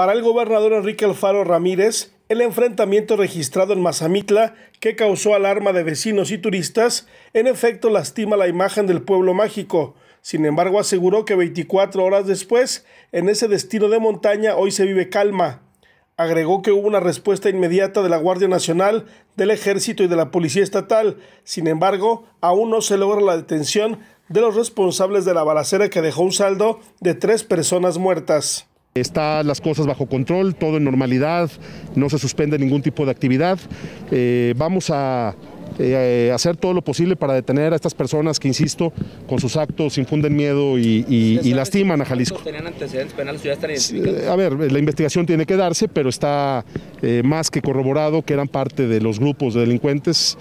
Para el gobernador Enrique Alfaro Ramírez, el enfrentamiento registrado en Mazamitla, que causó alarma de vecinos y turistas, en efecto lastima la imagen del pueblo mágico. Sin embargo, aseguró que 24 horas después, en ese destino de montaña hoy se vive calma. Agregó que hubo una respuesta inmediata de la Guardia Nacional, del Ejército y de la Policía Estatal. Sin embargo, aún no se logra la detención de los responsables de la balacera que dejó un saldo de tres personas muertas. Está las cosas bajo control, todo en normalidad, no se suspende ningún tipo de actividad. Eh, vamos a eh, hacer todo lo posible para detener a estas personas que, insisto, con sus actos infunden miedo y, lastiman a Jalisco. ¿Tenían antecedentes penales A ver, la investigación tiene que darse, pero está eh, más que corroborado que eran parte de los grupos de delincuentes.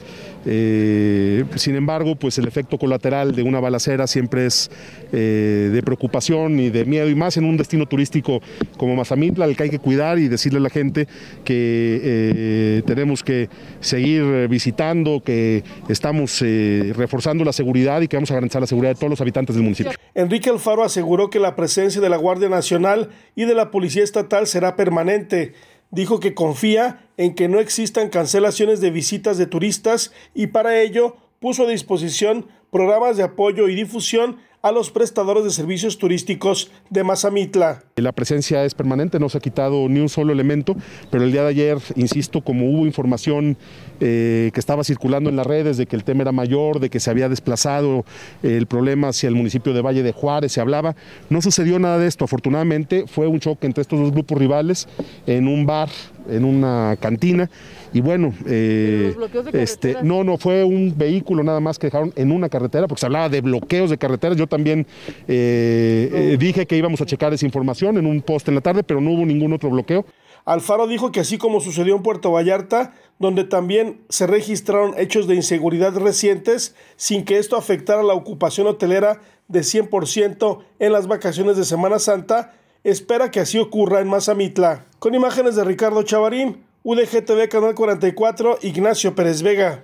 Eh, sin embargo, pues el efecto colateral de una balacera siempre es de preocupación y de miedo, y más en un destino turístico como Mazamitla, al que hay que cuidar y decirle a la gente que tenemos que seguir visitando, que estamos eh, reforzando la seguridad y que vamos a garantizar la seguridad de todos los habitantes del municipio. Enrique Alfaro aseguró que la presencia de la Guardia Nacional y de la Policía Estatal será permanente. Dijo que confía en que no existan cancelaciones de visitas de turistas y para ello puso a disposición programas de apoyo y difusión a los prestadores de servicios turísticos de Mazamitla. La presencia es permanente, no se ha quitado ni un solo elemento, pero el día de ayer, insisto, como hubo información eh, que estaba circulando en las redes de que el tema era mayor, de que se había desplazado eh, el problema hacia el municipio de Valle de Juárez, se hablaba, no sucedió nada de esto, afortunadamente fue un choque entre estos dos grupos rivales en un bar en una cantina. Y bueno, eh, este, no, no fue un vehículo nada más que dejaron en una carretera, porque se hablaba de bloqueos de carreteras. Yo también eh, eh, dije que íbamos a checar esa información en un post en la tarde, pero no hubo ningún otro bloqueo. Alfaro dijo que así como sucedió en Puerto Vallarta, donde también se registraron hechos de inseguridad recientes, sin que esto afectara la ocupación hotelera de 100% en las vacaciones de Semana Santa, espera que así ocurra en Mazamitla. Con imágenes de Ricardo Chavarín, UDGTV Canal 44, Ignacio Pérez Vega.